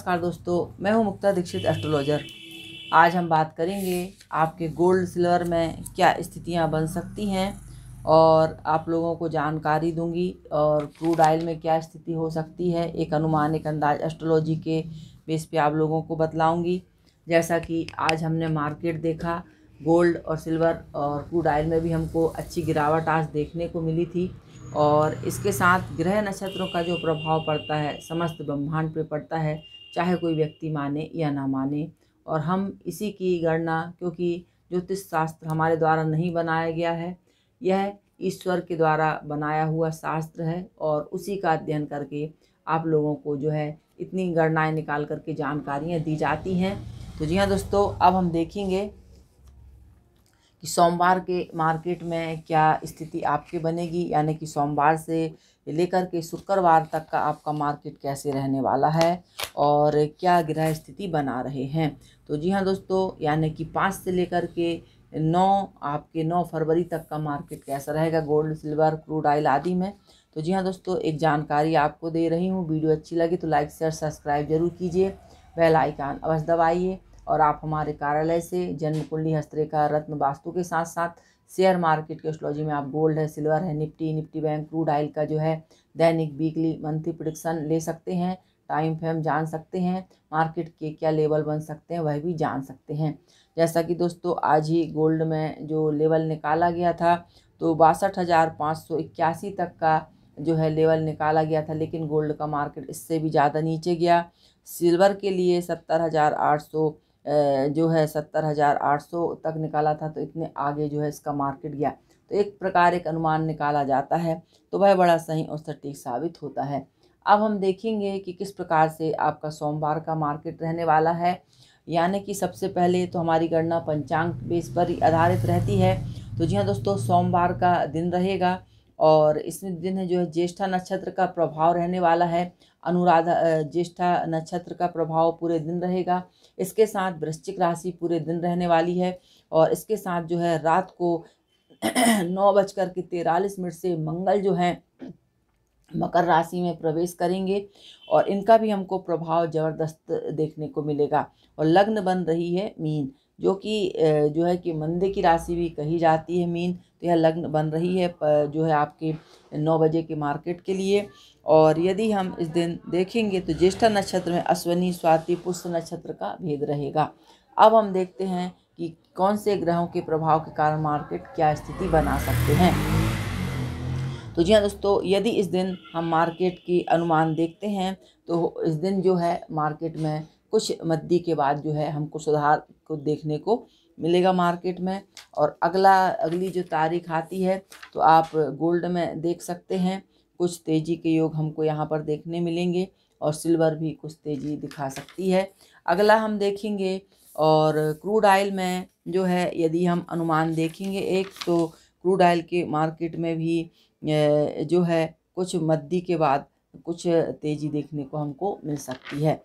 नमस्कार दोस्तों मैं हूं मुक्ता दीक्षित एस्ट्रोलॉजर आज हम बात करेंगे आपके गोल्ड सिल्वर में क्या स्थितियां बन सकती हैं और आप लोगों को जानकारी दूंगी और क्रूड ऑयल में क्या स्थिति हो सकती है एक अनुमान एक अंदाज एस्ट्रोलॉजी के बेस पे आप लोगों को बतलाऊंगी जैसा कि आज हमने मार्केट देखा गोल्ड और सिल्वर और क्रूड ऑयल में भी हमको अच्छी गिरावट आज देखने को मिली थी और इसके साथ ग्रह नक्षत्रों का जो प्रभाव पड़ता है समस्त ब्रह्मांड पे पड़ता है चाहे कोई व्यक्ति माने या ना माने और हम इसी की गणना क्योंकि ज्योतिष शास्त्र हमारे द्वारा नहीं बनाया गया है यह ईश्वर के द्वारा बनाया हुआ शास्त्र है और उसी का अध्ययन करके आप लोगों को जो है इतनी गणनाएं निकाल करके जानकारियाँ दी जाती हैं तो जी हाँ दोस्तों अब हम देखेंगे कि सोमवार के मार्केट में क्या स्थिति आपके बनेगी यानी कि सोमवार से लेकर के शुक्रवार तक का आपका मार्केट कैसे रहने वाला है और क्या ग्रह स्थिति बना रहे हैं तो जी हाँ दोस्तों यानी कि पाँच से लेकर के नौ आपके नौ फरवरी तक का मार्केट कैसा रहेगा गोल्ड सिल्वर क्रूड ऑयल आदि में तो जी हाँ दोस्तों एक जानकारी आपको दे रही हूँ वीडियो अच्छी लगी तो लाइक शेयर सब्सक्राइब जरूर कीजिए बेल आइकान अवश्य दबाइए और आप हमारे कार्यालय से जन्म कुंडली हस्तरेखा रत्न वास्तु के साथ साथ शेयर मार्केट के एस्ट्रोलॉजी में आप गोल्ड है सिल्वर है Nifty Nifty bank crude oil का जो है दैनिक वीकली मंथली प्रोडिक्शन ले सकते हैं टाइम फ्रेम जान सकते हैं मार्केट के क्या लेवल बन सकते हैं वह भी जान सकते हैं जैसा कि दोस्तों आज ही गोल्ड में जो लेवल निकाला गया था तो बासठ हज़ार पाँच सौ इक्यासी तक का जो है लेवल निकाला गया था लेकिन गोल्ड का मार्केट इससे भी ज़्यादा नीचे गया सिल्वर के लिए सत्तर हज़ार आठ सौ जो है सत्तर हज़ार आठ सौ तक निकाला था तो इतने आगे जो है इसका मार्केट गया तो एक प्रकार एक अनुमान निकाला जाता है तो वह बड़ा सही और सटीक साबित होता है अब हम देखेंगे कि किस प्रकार से आपका सोमवार का मार्केट रहने वाला है यानी कि सबसे पहले तो हमारी गणना पंचांग बेस पर आधारित रहती है तो जी हाँ दोस्तों सोमवार का दिन रहेगा और इसमें दिन है जो है ज्येष्ठा नक्षत्र का प्रभाव रहने वाला है अनुराधा ज्येष्ठा नक्षत्र का प्रभाव पूरे दिन रहेगा इसके साथ वृश्चिक राशि पूरे दिन रहने वाली है और इसके साथ जो है रात को नौ बजकर के तेरालीस मिनट से मंगल जो है मकर राशि में प्रवेश करेंगे और इनका भी हमको प्रभाव ज़बरदस्त देखने को मिलेगा और लग्न बन रही है मीन जो कि जो है कि मंदे की राशि भी कही जाती है मीन तो यह लग्न बन रही है जो है आपके नौ बजे के मार्केट के लिए और यदि हम इस दिन देखेंगे तो ज्येष्ठा नक्षत्र में अश्वनी स्वाति पुष्य नक्षत्र का भेद रहेगा अब हम देखते हैं कि कौन से ग्रहों के प्रभाव के कारण मार्केट क्या स्थिति बना सकते हैं तो जी हाँ दोस्तों यदि इस दिन हम मार्केट की अनुमान देखते हैं तो इस दिन जो है मार्केट में कुछ मद्दी के बाद जो है हमको सुधार को देखने को मिलेगा मार्केट में और अगला अगली जो तारीख आती है तो आप गोल्ड में देख सकते हैं कुछ तेज़ी के योग हमको यहाँ पर देखने मिलेंगे और सिल्वर भी कुछ तेज़ी दिखा सकती है अगला हम देखेंगे और क्रूड आयल में जो है यदि हम अनुमान देखेंगे एक तो क्रूड आयल के मार्केट में भी जो है कुछ मद्दी के बाद कुछ तेज़ी देखने को हमको मिल सकती है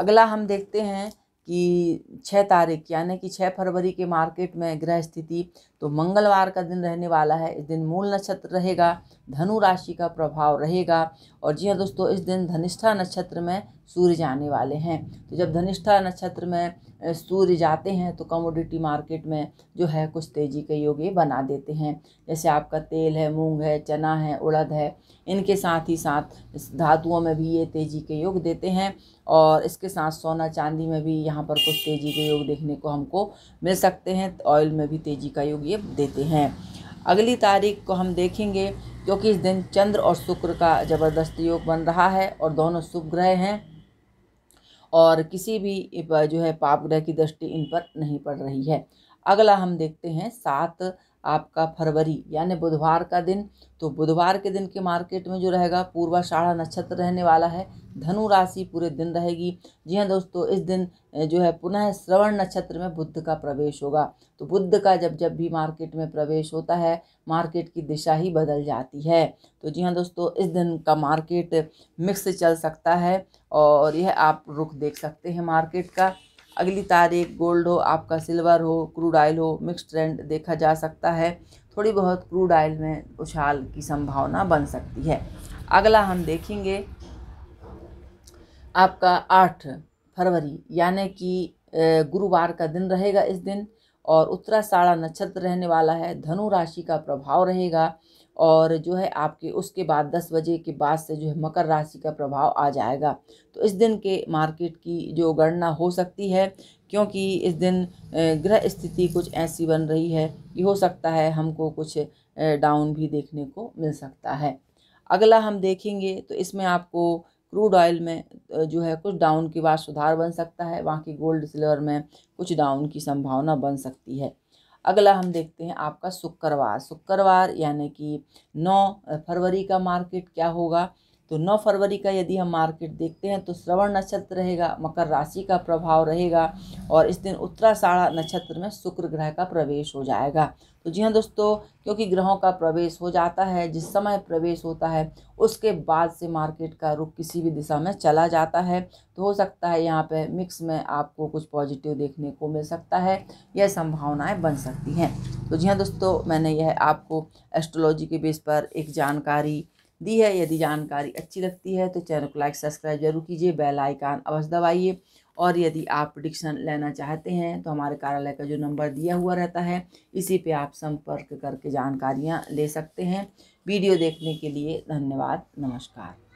अगला हम देखते हैं कि छः तारीख यानी कि छः फरवरी के मार्केट में ग्रह स्थिति तो मंगलवार का दिन रहने वाला है इस दिन मूल नक्षत्र रहेगा धनु राशि का प्रभाव रहेगा और जी हाँ दोस्तों इस दिन धनिष्ठा नक्षत्र में सूर्य जाने वाले हैं तो जब धनिष्ठा नक्षत्र में सूर्य जाते हैं तो कमोडिटी मार्केट में जो है कुछ तेज़ी के योग ये बना देते हैं जैसे आपका तेल है मूंग है चना है उड़द है इनके साथ ही साथ धातुओं में भी ये तेज़ी के योग देते हैं और इसके साथ सोना चांदी में भी यहाँ पर कुछ तेज़ी के योग देखने को हमको मिल सकते हैं ऑयल तो में भी तेज़ी का योग ये देते हैं अगली तारीख को हम देखेंगे क्योंकि इस दिन चंद्र और शुक्र का ज़बरदस्त योग बन रहा है और दोनों शुभ ग्रह हैं और किसी भी जो है पाप ग्रह की दृष्टि इन पर नहीं पड़ रही है अगला हम देखते हैं सात आपका फरवरी यानी बुधवार का दिन तो बुधवार के दिन के मार्केट में जो रहेगा पूर्वाषाढ़ा नक्षत्र रहने वाला है धनु राशि पूरे दिन रहेगी जी हाँ दोस्तों इस दिन जो है पुनः श्रवण नक्षत्र में बुद्ध का प्रवेश होगा तो बुद्ध का जब जब भी मार्केट में प्रवेश होता है मार्केट की दिशा ही बदल जाती है तो जी हाँ दोस्तों इस दिन का मार्केट मिक्स चल सकता है और यह आप रुख देख सकते हैं मार्केट का अगली तारीख गोल्ड हो आपका सिल्वर हो क्रूड ऑयल हो मिक्स ट्रेंड देखा जा सकता है थोड़ी बहुत क्रूड ऑयल में उछाल की संभावना बन सकती है अगला हम देखेंगे आपका आठ फरवरी यानी कि गुरुवार का दिन रहेगा इस दिन और उत्तराषाढ़ा नक्षत्र रहने वाला है धनु राशि का प्रभाव रहेगा और जो है आपके उसके बाद दस बजे के बाद से जो है मकर राशि का प्रभाव आ जाएगा तो इस दिन के मार्केट की जो गणना हो सकती है क्योंकि इस दिन ग्रह स्थिति कुछ ऐसी बन रही है कि हो सकता है हमको कुछ डाउन भी देखने को मिल सकता है अगला हम देखेंगे तो इसमें आपको क्रूड ऑयल में जो है कुछ डाउन की बात सुधार बन सकता है वहाँ की गोल्ड सिल्वर में कुछ डाउन की संभावना बन सकती है अगला हम देखते हैं आपका शुक्रवार शुक्रवार यानी कि 9 फरवरी का मार्केट क्या होगा तो 9 फरवरी का यदि हम मार्केट देखते हैं तो श्रवण नक्षत्र रहेगा मकर राशि का प्रभाव रहेगा और इस दिन उत्तराषाढ़ा नक्षत्र में शुक्र ग्रह का प्रवेश हो जाएगा तो जी हाँ दोस्तों क्योंकि ग्रहों का प्रवेश हो जाता है जिस समय प्रवेश होता है उसके बाद से मार्केट का रुख किसी भी दिशा में चला जाता है तो हो सकता है यहाँ पर मिक्स में आपको कुछ पॉजिटिव देखने को मिल सकता है यह संभावनाएँ बन सकती हैं तो जी हाँ दोस्तों मैंने यह आपको एस्ट्रोलॉजी के बेस पर एक जानकारी दी है यदि जानकारी अच्छी लगती है तो चैनल को लाइक सब्सक्राइब जरूर कीजिए बेल आइकान अवश्य दबाइए और यदि आप डिक्शन लेना चाहते हैं तो हमारे कार्यालय का जो नंबर दिया हुआ रहता है इसी पे आप संपर्क करके जानकारियाँ ले सकते हैं वीडियो देखने के लिए धन्यवाद नमस्कार